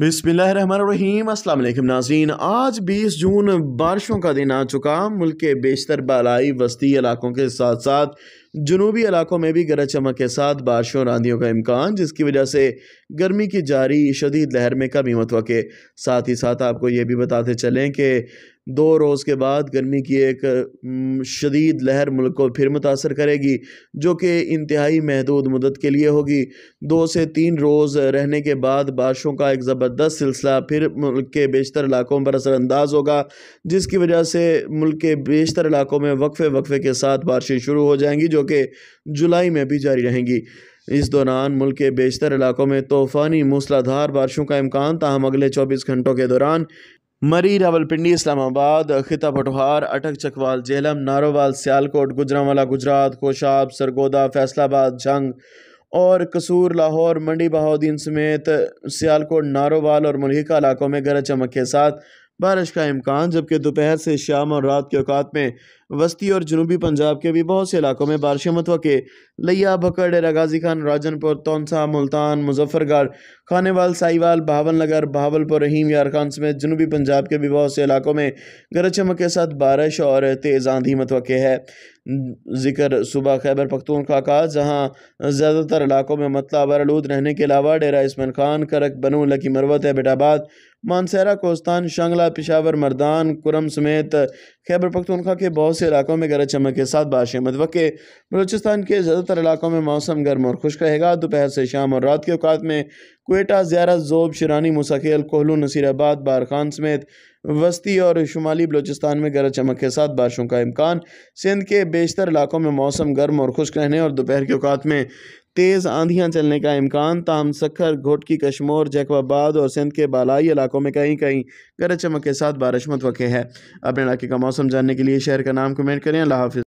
बिसमीम अल्लाम नाजीन आज 20 जून बारिशों का दिन आ चुका मुल्क के बेशतर बालाई वस्ती इलाकों के साथ साथ जनूबी इलाकों में भी गरज चमक के साथ बारिशों और आंधियों का इम्कान जिसकी वजह से गर्मी की जारी शदीद लहर में कमी मतव साथ ही साथ आपको ये भी बताते चलें कि दो रोज़ के बाद गर्मी की एक शदीद लहर मुल्क को फिर मुतासर करेगी जो कि इंतहाई महदूद मदद के लिए होगी दो से तीन रोज़ रहने के बाद बारिशों का एक ज़बरदस्त सिलसिला फिर मुल्क के बेशतर इलाकों पर असरानंदाज होगा जिसकी वजह से मुल्क के बेशतर इलाकों में वक्फे वक्फे के साथ बारिशें शुरू हो जाएंगी जो कि जुलाई में भी जारी रहेंगी इस दौरान मुल्क के बेशतर इलाकों में तूफ़ानी मूसलाधार बारिशों का इम्कान ताहम अगले चौबीस घंटों के दौरान मरी रावलपिंडी इस्लामाबाद खिता पटवार अटक चकवाल जेहलम नारोवाल सियालकोट गुजरावाला गुजरात कोशाब सरगोदा फैसलाबाद जंग और कसूर लाहौर मंडी बहाउद्दीन समेत सियालकोट नारोवाल और मलहिका इलाकों में गरज चमक के साथ बारिश का इम्कान जबकि दोपहर से शाम और रात के अवकात में वस्ती और जनूबी पंजाब के भी बहुत से इलाकों में बारिशें मतव लिया भकड़ डेरा गाजी खान राजनपुर तोनसा मुल्तान मुजफ्फरगढ़ खानेवाल साईवाल भावन नगर भावलपुर रहीम यार खान समेत जनूबी पंजाब के भी बहुत से इलाकों में गरज चमक के साथ बारिश और तेज़ आंधी मतवे है जिक्र सुबह खैबर पखतून का जहाँ ज़्यादातर इलाकों में मतला बरलूद रहने के अलावा डेरा इसमान खान करक बनू लकी मरवत बेटाबाद मानसहरा कोस्तान शंगला पिशावर मर्दान कुरम समेत खैबर पखतूनखा के बहुत से इलाकों में गरज चमक के साथ बारिशें मतवक़े बलोचिस्तान के ज़्यादातर इलाकों में मौसम गर्म और खुश रहेगा दोपहर से शाम और रात के अवकात में कोयटा ज्यारत जोब शिरानी मुसाखेल कोहलू नसीराबाद बारखान समेत वस्ती और शुमाली बलोचिस्तान में गरज चमक के साथ बारिशों का इम्कान सिंध के बेशतर इलाकों में मौसम गर्म और खुश्क रहने और दोपहर के अवकात में तेज़ आंधियां चलने का इम्कान ताम सखर घोटकी कश्मोर जैकवाबाद और सिंध के बालाई इलाकों में कहीं कहीं गरज चमक के साथ बारिश मतवे है अपने इलाके का मौसम जानने के लिए शहर का नाम कमेंट करें अल्लाह हाफिज़